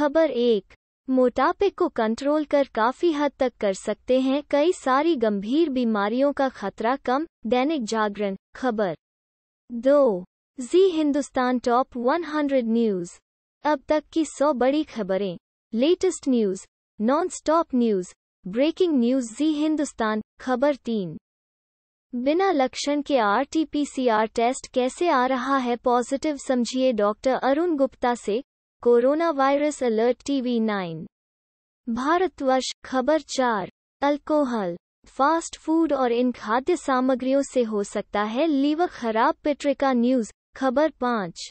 खबर एक मोटापे को कंट्रोल कर काफी हद तक कर सकते हैं कई सारी गंभीर बीमारियों का खतरा कम दैनिक जागरण खबर दो जी हिंदुस्तान टॉप 100 न्यूज अब तक की सौ बड़ी खबरें latest news non stop news breaking news Zee Hindustan खबर तीन बिना लक्षण के आर टेस्ट कैसे आ रहा है पॉजिटिव समझिए डॉक्टर अरुण गुप्ता से corona virus alert TV nine Bharatvarsh खबर चार अल्कोहल फास्ट फूड और इन खाद्य सामग्रियों से हो सकता है लीवर खराब पेट्रिका न्यूज खबर पाँच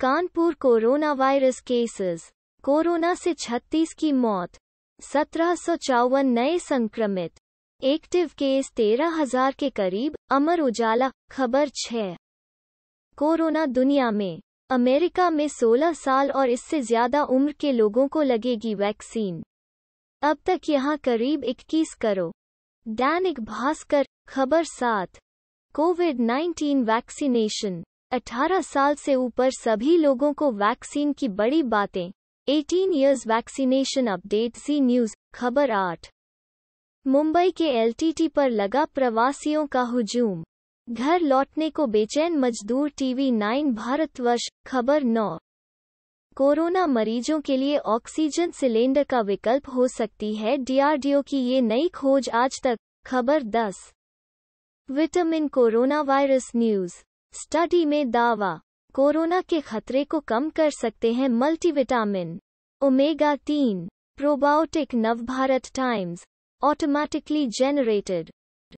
Kanpur corona virus cases corona से 36 की मौत सत्रह नए संक्रमित एक्टिव केस तेरह हजार के करीब अमर उजाला खबर छः कोरोना दुनिया में अमेरिका में 16 साल और इससे ज्यादा उम्र के लोगों को लगेगी वैक्सीन अब तक यहां करीब 21 करो दैनिक भास्कर खबर सात कोविड 19 वैक्सीनेशन 18 साल से ऊपर सभी लोगों को वैक्सीन की बड़ी बातें 18 years vaccination update Zee news खबर आठ मुंबई के एलटीटी पर लगा प्रवासियों का हुजूम घर लौटने को बेचैन मजदूर टीवी नाइन भारतवर्ष खबर नौ कोरोना मरीजों के लिए ऑक्सीजन सिलेंडर का विकल्प हो सकती है डीआरडीओ की ये नई खोज आज तक खबर दस vitamin corona virus news study में दावा कोरोना के खतरे को कम कर सकते हैं मल्टीविटामिन ओमेगा तीन probiotic Navbharat times automatically generated